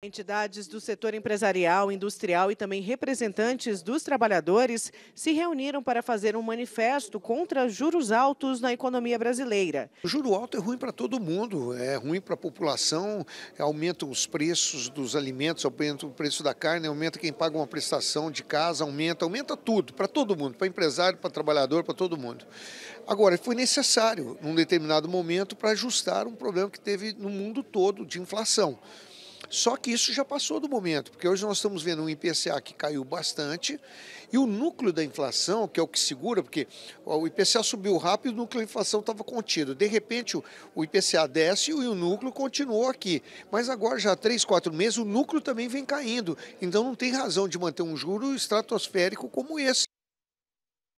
Entidades do setor empresarial, industrial e também representantes dos trabalhadores se reuniram para fazer um manifesto contra juros altos na economia brasileira. O juro alto é ruim para todo mundo, é ruim para a população, aumenta os preços dos alimentos, aumenta o preço da carne, aumenta quem paga uma prestação de casa, aumenta, aumenta tudo, para todo mundo, para empresário, para trabalhador, para todo mundo. Agora, foi necessário, num determinado momento, para ajustar um problema que teve no mundo todo de inflação. Só que isso já passou do momento, porque hoje nós estamos vendo um IPCA que caiu bastante e o núcleo da inflação, que é o que segura, porque o IPCA subiu rápido, o núcleo da inflação estava contido. De repente, o IPCA desce e o núcleo continuou aqui. Mas agora, já há três, quatro meses, o núcleo também vem caindo. Então não tem razão de manter um juro estratosférico como esse.